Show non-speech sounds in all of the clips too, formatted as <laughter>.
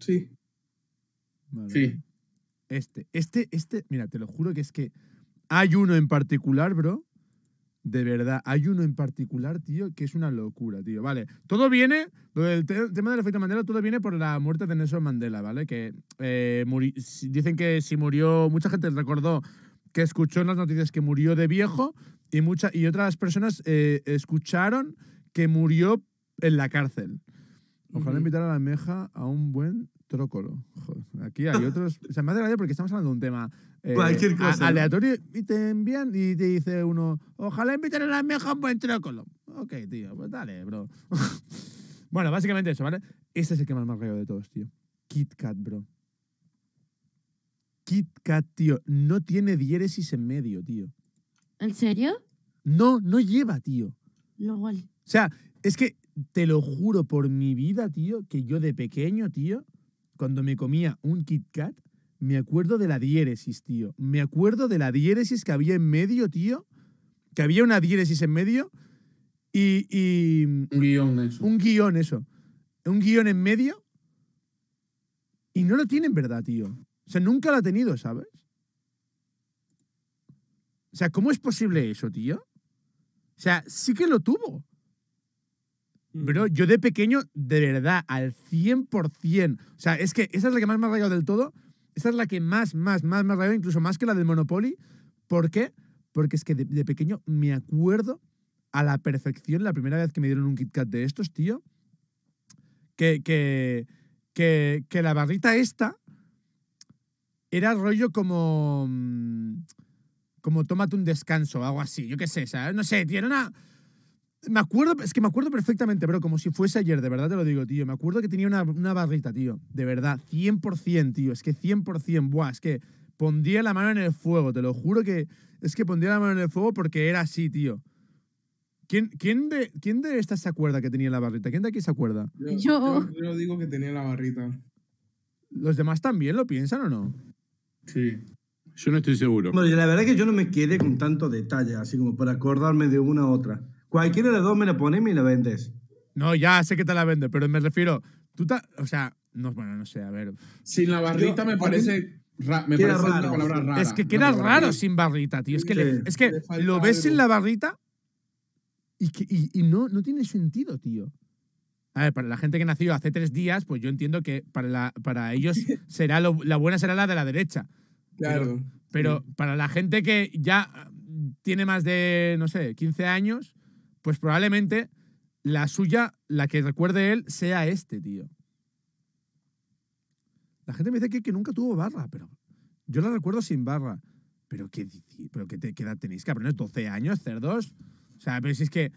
Sí. Sí. Este, este, este, mira, te lo juro que es que hay uno en particular, bro. De verdad, hay uno en particular, tío, que es una locura, tío. Vale, todo viene, el tema del efecto Mandela, todo viene por la muerte de Nelson Mandela, ¿vale? Que eh, dicen que si murió, mucha gente recordó que escuchó en las noticias que murió de viejo y, y otras personas eh, escucharon que murió en la cárcel. Ojalá invitar a la meja a un buen trócolo. aquí hay <laughs> otros. o sea, me hace gracia porque estamos hablando de un tema eh, aleatorio y te envían y te dice uno: Ojalá invitar a la meja a un buen trócolo. Ok, tío, pues dale, bro. <laughs> bueno, básicamente eso, ¿vale? Este es el que más me de todos, tío. Kit Kat, bro. Kit Kat, tío. No tiene diéresis en medio, tío. ¿En serio? No, no lleva, tío. Lo cual. O sea, es que te lo juro por mi vida, tío, que yo de pequeño, tío, cuando me comía un Kit Kat, me acuerdo de la diéresis, tío. Me acuerdo de la diéresis que había en medio, tío. Que había una diéresis en medio y. y un guión, eso. Un guión, eso. Un guión en medio. Y no lo tiene en verdad, tío. O sea, nunca lo ha tenido, ¿sabes? O sea, ¿cómo es posible eso, tío? O sea, sí que lo tuvo. Bro, yo de pequeño, de verdad, al 100%. O sea, es que esa es la que más me ha rayado del todo. Esa es la que más, más, más me ha rayado, incluso más que la del Monopoly. ¿Por qué? Porque es que de, pequeño me acuerdo a la perfección la primera vez que me dieron un KitKat de estos, tío. Que, que, que, la barrita esta era rollo como. Mm, como tómate un descanso, algo así. Yo qué sé, ¿sabes? No sé, tiene una me acuerdo, es que me acuerdo perfectamente, pero como si fuese ayer, de verdad te lo digo, tío. Me acuerdo que tenía una, barrita, tío. De verdad, 100%, tío. Es que 100%, buah, es que pondría la mano en el fuego, te lo juro que es que pondría la mano en el fuego porque era así, tío. ¿Quién, quién, de, ¿Quién de estas se acuerda que tenía la barrita? ¿Quién de aquí se acuerda? Yo, yo. Yo, digo que tenía la barrita. ¿Los demás también lo piensan o no? Sí. Yo no estoy seguro. Bueno, la verdad es que yo no me quedé con tanto detalle, así como para acordarme de una u otra. Cualquiera de dos me la pones y me la vendes. No, ya sé que te la vende, pero me refiero. Tú o sea, no, bueno, no sé, a ver. Sin la barrita me parece. me parece raro. una palabra rara. Es que queda raro sin barrita, tío. Es que, es que lo ves sin la barrita y, y, no, no tiene sentido, tío. A ver, para la gente que nació hace tres días, pues yo entiendo que para, la, para ellos <laughs> será la buena será la de la derecha. Claro. Pero, para la gente que ya mm, tiene más de, no sé, 15 años, pues probablemente la suya, la que recuerde él, sea este, tío. La gente me dice que, nunca tuvo barra, pero yo la recuerdo sin barra. Pero qué, pero qué, te, edad tenéis, cabrones, 12 años, cerdos. O sea, pero si es que.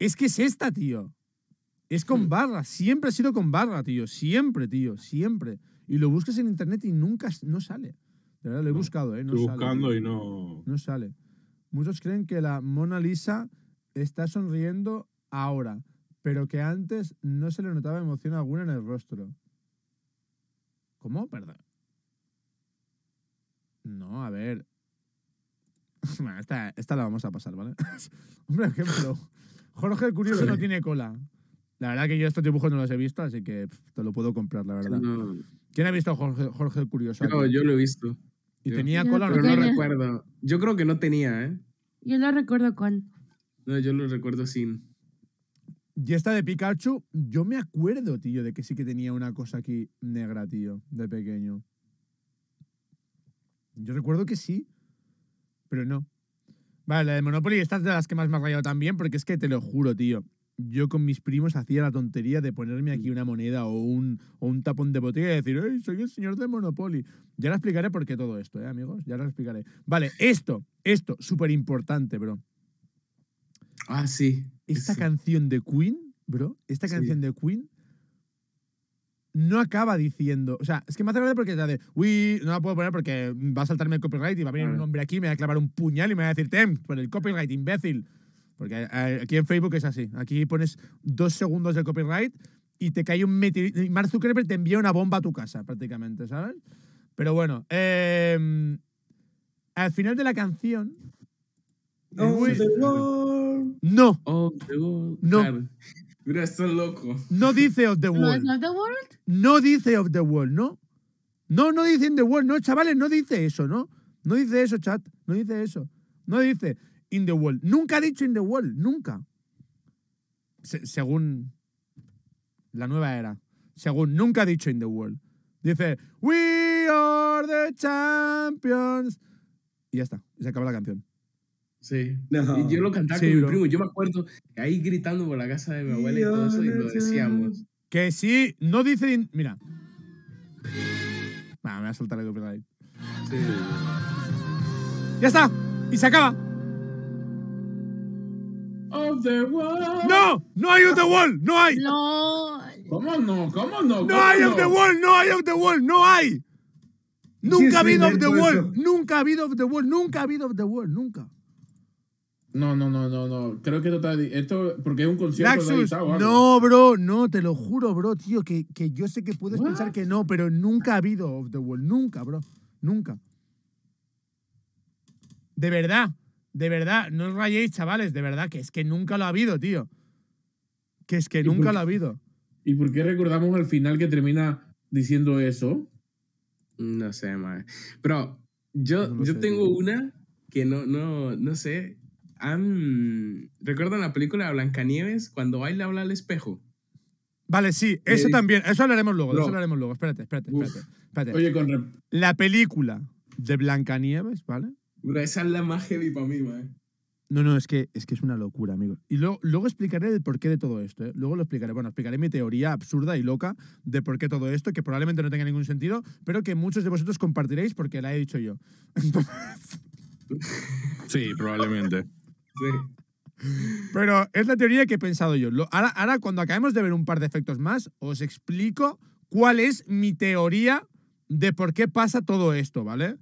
Es que es esta, tío. Es con hmm. barra. Siempre ha sido con barra, tío. Siempre, tío. Siempre. Y lo buscas en internet y nunca no sale. De verdad, lo he buscado, ¿eh? No buscando y no. No sale. Muchos creen que la Mona Lisa Está sonriendo ahora, pero que antes no se le notaba emoción alguna en el rostro. ¿Cómo? Perdón. No, a ver. <laughs> Bueno, esta, la vamos a pasar, ¿vale? <laughs> Hombre, ejemplo. Jorge el Curioso no tiene cola. La verdad que yo estos dibujos no los he visto, así que te lo puedo comprar, la verdad. ¿Quién ha visto a Jorge, Jorge el Curioso? Yo, yo, lo he visto. ¿Y tenía cola o no? recuerdo. Yo creo que no tenía, ¿eh? Yo no recuerdo cuál. No, yo lo recuerdo sin. Y esta de Pikachu, yo me acuerdo, tío, de que sí que tenía una cosa aquí negra, tío, de pequeño. Yo recuerdo que sí, pero no. Vale, la de Monopoly, esta es de las que más me ha rayado también, porque es que te lo juro, tío. Yo con mis primos hacía la tontería de ponerme aquí una moneda o un, un tapón de botella y decir, ¡Ey, soy el señor de Monopoly! Ya lo explicaré por qué todo esto, ¿eh, amigos? Ya lo explicaré. Vale, esto, esto, súper importante, bro. Ah, sí. Esta canción de Queen, bro, esta canción de Queen no acaba diciendo. O sea, es que me hace gracia porque la de uy, no la puedo poner porque va a saltarme el copyright y va a venir un hombre aquí, me va a clavar un puñal y me va a decir, Tem, por el copyright, imbécil. Porque eh, aquí en Facebook es así. Aquí pones dos segundos de copyright y te cae un meteorito. Y te envía una bomba a tu casa, prácticamente, ¿sabes? Pero bueno, em, al final de la canción. No. Oh, no. loco. No dice of the world. No, the world. No dice of the world, ¿no? No, no dice in the world, no, chavales, no dice eso, ¿no? No dice eso, chat. No dice eso. No dice in the world. Nunca ha dicho in the world, nunca. según la nueva era. Según nunca ha dicho in the world. Dice, We are the champions. Y ya está, se acaba la canción. Sí. Yo lo cantaba con mi primo. Yo me acuerdo ahí gritando por la casa de mi abuela y todo eso y lo decíamos. Que sí, no dicen. Mira. Ah, me va a soltar el copyright. Sí. ¡Ya está! ¡Y se acaba! Of the wall. ¡No! ¡No hay of the wall! ¡No hay! ¡No! ¿Cómo no? ¿Cómo no? ¿Cómo no no hay of the wall! ¡No hay of the wall! ¡No hay! Nunca ha habido of the wall. Nunca ha habido of the wall. Nunca ha habido of the wall. Nunca. No, no, no, no, no. Creo que esto Esto, porque es un concierto No, bro, no, te lo juro, bro, tío, que, que yo sé que puedes pensar que no, pero nunca ha habido Off the Wall. Nunca, bro. Nunca. De verdad, de verdad, no os rayéis, chavales, de verdad, que es que nunca lo ha habido, tío. Que es que nunca lo ha habido. ¿Y por qué recordamos al final que termina diciendo eso? No sé, man. Pero yo, yo tengo una que no, no, no sé. ¿Recuerdan la película de Blancanieves cuando baila habla al espejo? Vale, sí, eso también, eso hablaremos luego, luego. Espérate, espérate, espérate. Oye, con la película de Blancanieves, ¿vale? esa es la más heavy para mí, man. No, no, es que, es que es una locura, amigo. Y luego, explicaré el porqué de todo esto. ¿eh? Luego lo explicaré. Bueno, explicaré mi teoría absurda y loca de por qué todo esto, que probablemente no tenga ningún sentido, pero que muchos de vosotros compartiréis porque la he dicho yo. <laughs> Sí, probablemente. Pero es la teoría que he pensado yo. Ahora, ahora, cuando acabemos de ver un par de efectos más, os explico cuál es mi teoría de por qué pasa todo esto, ¿vale?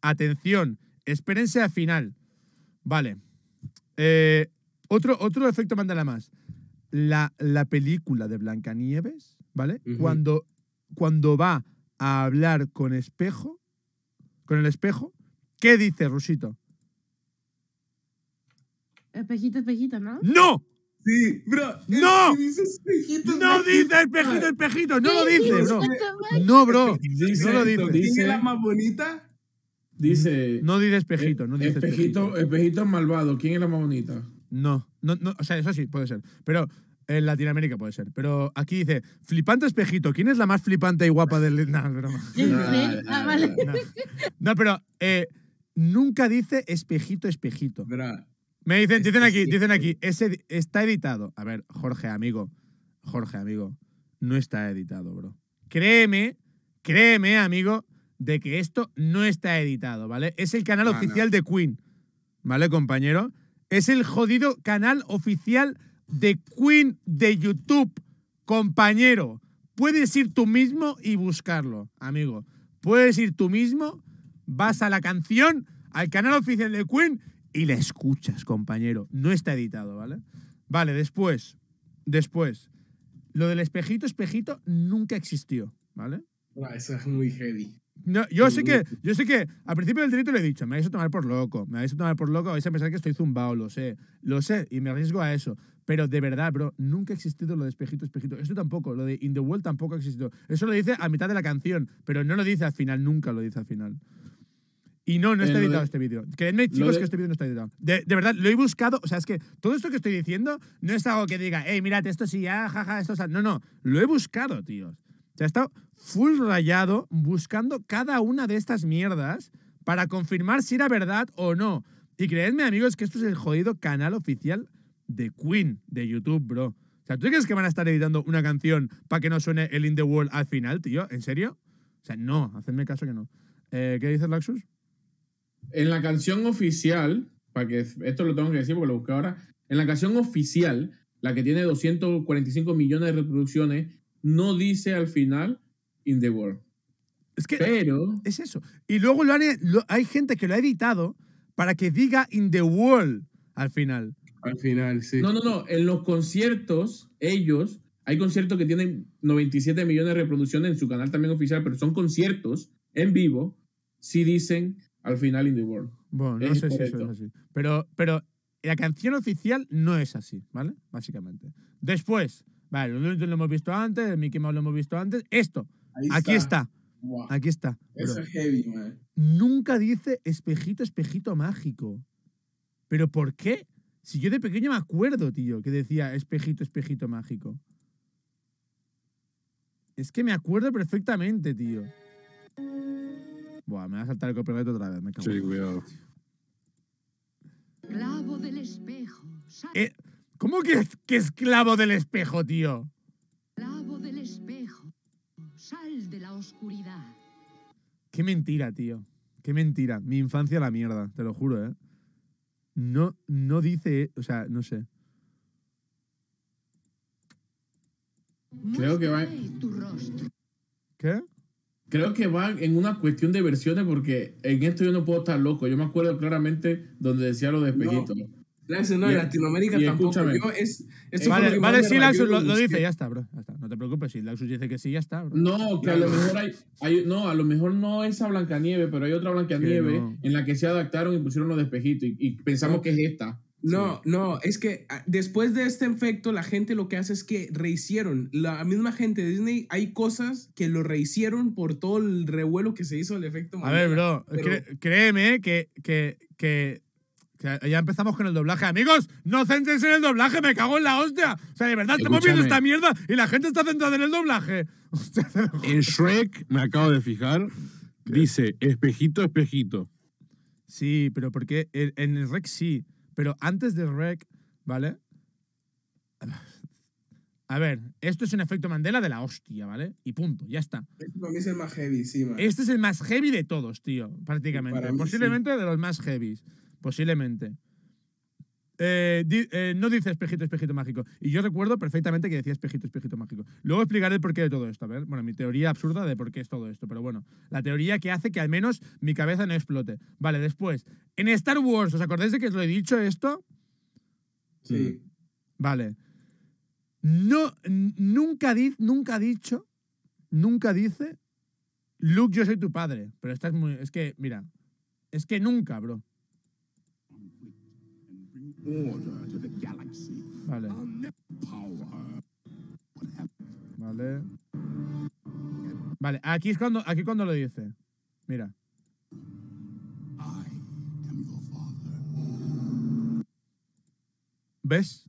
Atención, espérense al final. Vale. Eh, otro, otro efecto mandala más. La, la película de Blancanieves, ¿vale? cuando, cuando va a hablar con espejo, con el espejo, ¿qué dice Rusito? Espejito, espejito, ¿no? ¡No! Sí, bro. ¡No! no dice espejito, espejito. No lo dice, bro. No, bro. no lo dice. ¿Dice la más bonita? Dice. No dice espejito, no dice espejito. Espejito, es malvado. ¿Quién es la más bonita? No, no, O sea, eso sí puede ser. Pero en Latinoamérica puede ser. Pero aquí dice, flipante espejito. ¿Quién es la más flipante y guapa del.? No, broma. <laughs> Ah, no, pero eh, nunca dice espejito, espejito. bro. Me dicen, dicen aquí, dicen aquí, ese está editado. A ver, Jorge, amigo, Jorge, amigo, no está editado, bro. Créeme, créeme, amigo, de que esto no está editado, ¿vale? Es el canal oficial de Queen, ¿vale, compañero? Es el jodido canal oficial de Queen de YouTube, compañero. Puedes ir tú mismo y buscarlo, amigo. Puedes ir tú mismo, vas a la canción, al canal oficial de Queen y la escuchas, compañero. No está editado, ¿vale? Vale, después, después. Lo del espejito, espejito nunca existió, ¿vale? Ah, eso es muy heavy. No, yo sé que, yo sé que al principio del delito le he dicho, me vais a tomar por loco, me vais a tomar por loco, vais a pensar que estoy zumbado, lo sé, lo sé, y me arriesgo a eso. Pero de verdad, bro, nunca ha existido lo de espejito, espejito. Esto tampoco, lo de In the World tampoco ha existido. Eso lo dice a mitad de la canción, pero no lo dice al final, nunca lo dice al final. Y no, no eh, está editado este vídeo. Creedme, chicos, que este vídeo no está editado. De, verdad, lo he buscado. O sea, es que todo esto que estoy diciendo no es algo que diga, hey, mirad, esto sí, ya, ah, jaja, esto. no, no. Lo he buscado, tíos. O sea, he estado full rayado buscando cada una de estas mierdas para confirmar si era verdad o no. Y creedme, amigos, que esto es el jodido canal oficial de Queen de YouTube, bro. O sea, ¿tú crees que van a estar editando una canción para que no suene el In the World al final, tío? ¿En serio? O sea, no, hacedme caso que no. Eh, ¿Qué dices, Laxus? En la canción oficial, para que esto lo tengo que decir porque lo busqué ahora, en la canción oficial, la que tiene 245 millones de reproducciones, no dice al final In the World. Es que Pero, es eso. Y luego e, lo hay gente que lo ha editado para que diga In the World al final. Al final, sí. No, no, no. En los conciertos, ellos hay conciertos que tienen 97 millones de reproducciones en su canal también oficial, pero son conciertos en vivo. Si dicen al final in the world. Bueno, no sé si eso es así. Pero, pero la canción oficial no es así, ¿vale? Básicamente. Después, vale, lo hemos visto antes, Mickey Mouse lo hemos visto antes. Esto, aquí está. Aquí está. heavy, Nunca dice espejito, espejito mágico. ¿Pero por qué? Si yo de pequeño me acuerdo, tío, que decía espejito, espejito mágico. Es que me acuerdo perfectamente, tío. Buah, me va a saltar el copyright otra vez, me cago. Sí, cuidado. Clavo del espejo. Eh, ¿Cómo que, que esclavo del espejo, tío? Clavo del espejo. Sal de la oscuridad. Qué mentira, tío. Qué mentira. Mi infancia la mierda, te lo juro, ¿eh? No, no dice, o sea, no sé. Creo que va. ¿Qué? creo que va en una cuestión de versiones porque en esto yo no puedo estar loco. Yo me acuerdo claramente donde decía los despejitos Espejito. No. no, en Latinoamérica tampoco. Yo es, vale, sí, lo, lo, dice, ya está, bro. No te preocupes, si Laxus dice que sí, ya está. Bro. No, que a lo mejor hay, hay, No, a lo mejor no esa Blancanieve, pero hay otra Blancanieve en la que se adaptaron y pusieron los despejitos y, pensamos que es esta. No, no, es que ah, después de este efecto la gente lo que hace es que rehicieron. La misma gente de Disney, hay cosas que lo rehicieron por todo el revuelo que se hizo el efecto. a ver, bro, créeme que, que, que, ya empezamos con el doblaje. Amigos, no sentense en el doblaje, me cago en la hostia. O sea, de verdad, estamos viendo esta mierda y la gente está centrada en el doblaje. <laughs> en Shrek, me acabo de fijar, dice espejito, espejito. Sí, pero porque en el Rex sí. Pero antes del Rec, ¿vale? A ver, esto es un efecto Mandela de la hostia, ¿vale? Y punto, ya está. Este es el más heavy, sí, Este es el más heavy de todos, tío, prácticamente. Posiblemente de los más heavy. Posiblemente. Eh, eh, no dice espejito, espejito mágico. Y yo recuerdo perfectamente que decía espejito, espejito mágico. Luego explicaré el porqué de todo esto. A ver, bueno, mi teoría absurda de por qué es todo esto, pero bueno, la teoría que hace que al menos mi cabeza no explote. Vale, después, en Star Wars, ¿os acordáis de que os lo he dicho esto? Sí. Vale. No, nunca, dice nunca ha dicho, nunca dice, Luke, yo soy tu padre. Pero esta es muy. Es que, mira, es que nunca, bro. Vale. Vale. Vale, aquí es cuando, aquí cuando lo dice. Mira. ¿Ves?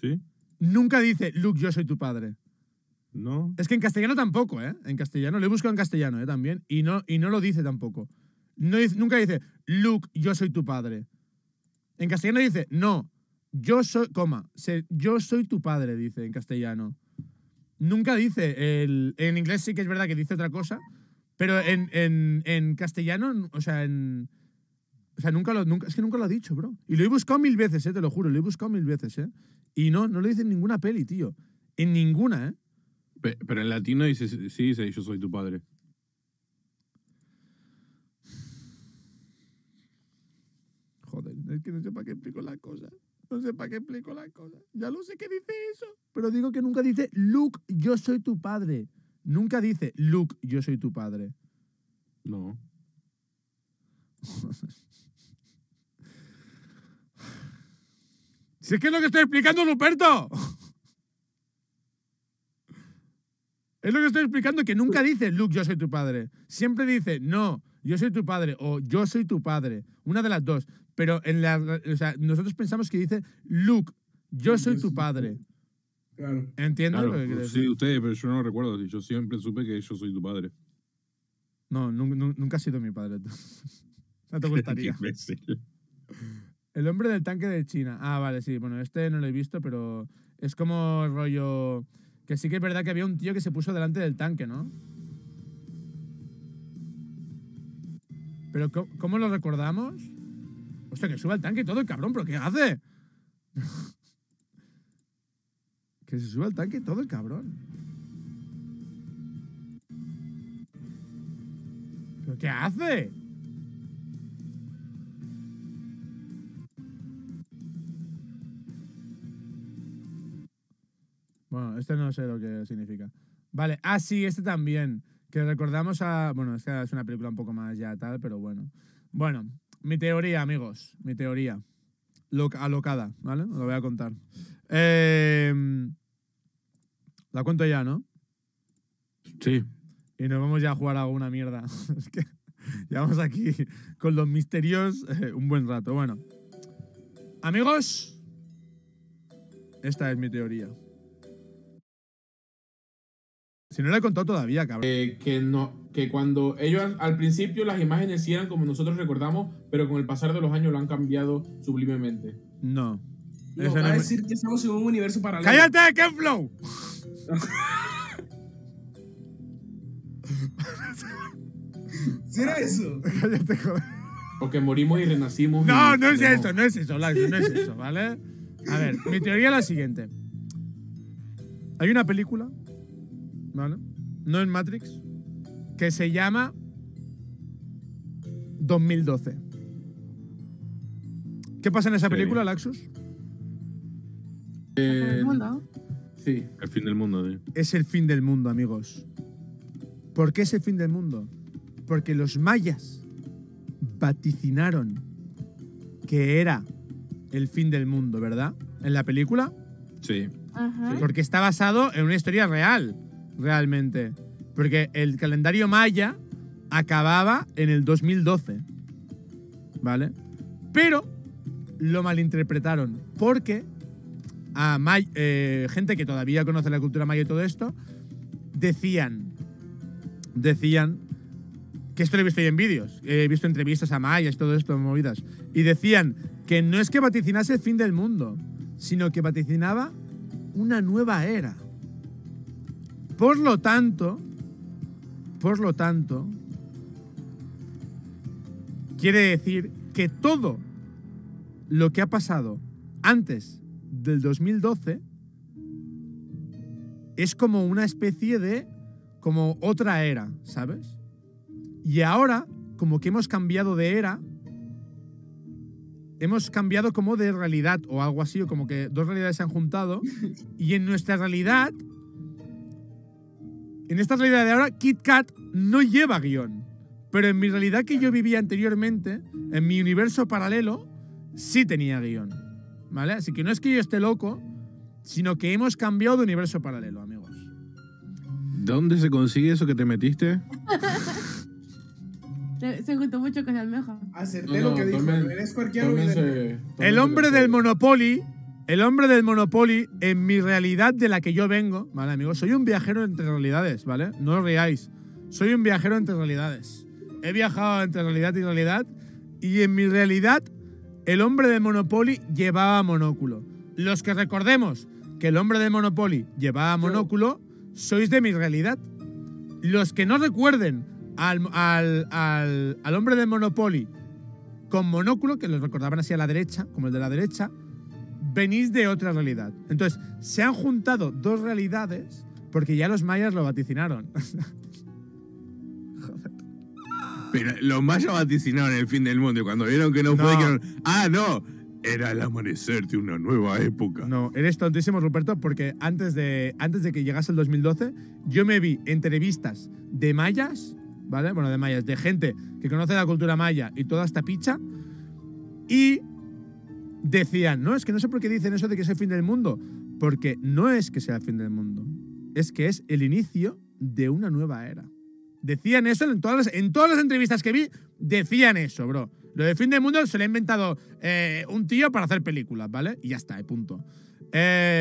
Sí. Nunca dice, Luke, yo soy tu padre. No. Es que en castellano tampoco, ¿eh? En castellano. Lo he buscado en castellano, ¿eh? También. Y no, y no lo dice tampoco. No, nunca dice, Luke, yo soy tu padre. En castellano dice, no, yo soy, coma, yo soy tu padre, dice en castellano. Nunca dice, en inglés sí que es verdad que dice otra cosa, pero en, castellano, o sea, en, o sea, nunca lo, nunca, es que nunca lo ha dicho, bro. Y lo he buscado mil veces, eh, te lo juro, lo he buscado mil veces, eh. Y no, no lo dice en ninguna peli, tío. En ninguna, eh. Pero en latino dice, sí dice, yo soy tu padre. Es que no sé para qué explico las cosas. No sé para qué explico las cosas. Ya lo sé que dice eso. Pero digo que nunca dice, Luke, yo soy tu padre. Nunca dice, Luke, yo soy tu padre. No. <laughs> si es que es lo que estoy explicando, Luperto. <laughs> es lo que estoy explicando, que nunca dice, Luke, yo soy tu padre. Siempre dice, no, yo soy tu padre o yo soy tu padre. Una de las dos. Pero en la, nosotros pensamos que dice, Luke, yo soy tu padre. Entiendo Sí, ustedes, pero yo no lo recuerdo. Yo siempre supe que yo soy tu padre. No, nunca, nunca has sido mi padre. no te <laughs> gustaría. El hombre del tanque de China. Ah, vale, sí. Bueno, este no lo he visto, pero es como rollo... Que sí que es verdad que había un tío que se puso delante del tanque, ¿no? Pero ¿cómo, cómo lo recordamos? Hostia, que suba el tanque todo el cabrón, pero ¿qué hace? <laughs> que se suba el tanque todo el cabrón. ¿Pero qué hace? Bueno, este no sé lo que significa. Vale, ah, sí, este también. Que recordamos a. Bueno, esta es una película un poco más ya tal, pero bueno. Bueno, mi teoría, amigos, mi teoría. alocada, ¿vale? Lo voy a contar. Em, la cuento ya, ¿no? Sí. Y nos vamos ya a jugar a una mierda. <laughs> es que llevamos aquí con los misterios eh, un buen rato. Bueno. Amigos, esta es mi teoría. Si no le he contado todavía, cabrón. Eh, que, no, que cuando ellos al, principio las imágenes eran como nosotros recordamos, pero con el pasar de los años lo han cambiado sublimemente. No. No, decir que estamos en un universo paralelo. ¡Cállate, Ken Flow! ¿Será <laughs> eso? <laughs> Cállate, joder. Porque morimos y renacimos. No, no es eso, no es eso, no es eso, ¿vale? A ver, mi teoría es la siguiente. Hay una película ¿vale? No en Matrix, que se llama 2012. ¿Qué pasa en esa película, Laxus? Eh, sí. El fin del mundo, Es el fin del mundo, amigos. ¿Por qué es el fin del mundo? Porque los mayas vaticinaron que era el fin del mundo, ¿verdad? En la película. Sí. Porque está basado en una historia real realmente. Porque el calendario maya acababa en el 2012. ¿Vale? Pero lo malinterpretaron. Porque a eh, gente que todavía conoce la cultura maya y todo esto, decían, decían, que esto lo he visto en vídeos, he visto entrevistas a mayas, todo esto, movidas, y decían que no es que vaticinase el fin del mundo, sino que vaticinaba una nueva era. Por lo tanto, por lo tanto, quiere decir que todo lo que ha pasado antes del 2012 es como una especie de, como otra era, ¿sabes? Y ahora, como que hemos cambiado de era, hemos cambiado como de realidad o algo así, o como que dos realidades se han juntado, y en nuestra realidad en esta realidad de ahora, Kit Kat no lleva guión. Pero en mi realidad que yo vivía anteriormente, en mi universo paralelo, sí tenía guión. ¿Vale? Así que no es que yo esté loco, sino que hemos cambiado de universo paralelo, amigos. ¿Dónde se consigue eso que te metiste? Se, mucho con la almeja. Acerté ah, lo que dijo. El hombre del Monopoly el hombre del Monopoly, en mi realidad de la que yo vengo, ¿vale, amigos? Soy un viajero entre realidades, ¿vale? No os riáis. Soy un viajero entre realidades. He viajado entre realidad y realidad. Y en mi realidad, el hombre del Monopoly llevaba monóculo. Los que recordemos que el hombre del Monopoly llevaba monóculo, sois de mi realidad. Los que no recuerden al, hombre del Monopoly con monóculo, que lo recordaban así a la derecha, como el de la derecha, venís de otra realidad. Entonces, se han juntado dos realidades porque ya los mayas lo vaticinaron. <laughs> Pero los mayas vaticinaron el fin del mundo y cuando vieron que no, fue, ah, no, era el amanecer de una nueva época. No, eres tontísimo, Ruperto, porque antes de, antes de que llegase el 2012, yo me vi entrevistas de mayas, ¿vale? Bueno, de mayas, de gente que conoce la cultura maya y toda esta picha, y decían, no, es que no sé por qué dicen eso de que es el fin del mundo, porque no es que sea el fin del mundo, es que es el inicio de una nueva era. Decían eso en todas las, en todas las entrevistas que vi, decían eso, bro. Lo del fin del mundo se lo ha inventado eh, un tío para hacer películas, ¿vale? Y ya está, punto. Eh,